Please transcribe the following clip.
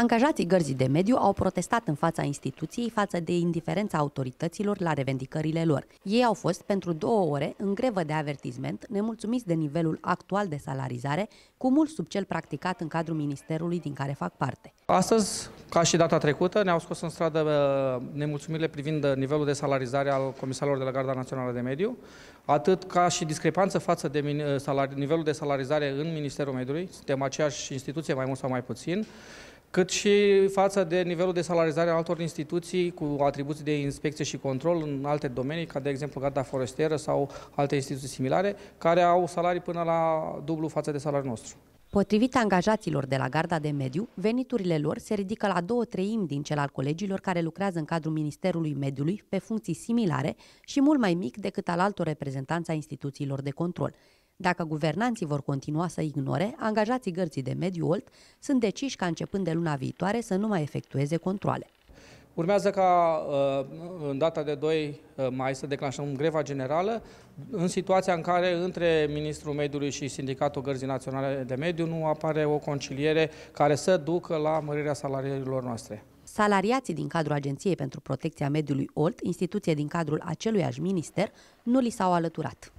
Angajații gărzii de mediu au protestat în fața instituției față de indiferența autorităților la revendicările lor. Ei au fost pentru două ore în grevă de avertizment, nemulțumiți de nivelul actual de salarizare, cu mult sub cel practicat în cadrul ministerului din care fac parte. Astăzi ca și data trecută, ne-au scos în stradă uh, nemulțumirile privind nivelul de salarizare al comisarilor de la Garda Națională de Mediu, atât ca și discrepanță față de uh, nivelul de salarizare în Ministerul Mediului, suntem aceeași instituție mai mult sau mai puțin, cât și față de nivelul de salarizare a altor instituții cu atribuții de inspecție și control în alte domenii, ca de exemplu Garda Forestieră sau alte instituții similare, care au salarii până la dublu față de salariul nostru. Potrivit angajaților de la Garda de Mediu, veniturile lor se ridică la două treimi din cel al colegilor care lucrează în cadrul Ministerului Mediului pe funcții similare și mult mai mic decât al altor reprezentanți a instituțiilor de control. Dacă guvernanții vor continua să ignore, angajații gărții de mediu Olt sunt deciși ca începând de luna viitoare să nu mai efectueze controle. Urmează ca uh, în data de 2 uh, mai să declanșăm greva generală, în situația în care între Ministrul Mediului și Sindicatul Gărzii Naționale de Mediu nu apare o conciliere care să ducă la mărirea salariilor noastre. Salariații din cadrul Agenției pentru Protecția Mediului OLT, instituție din cadrul aceluiași minister, nu li s-au alăturat.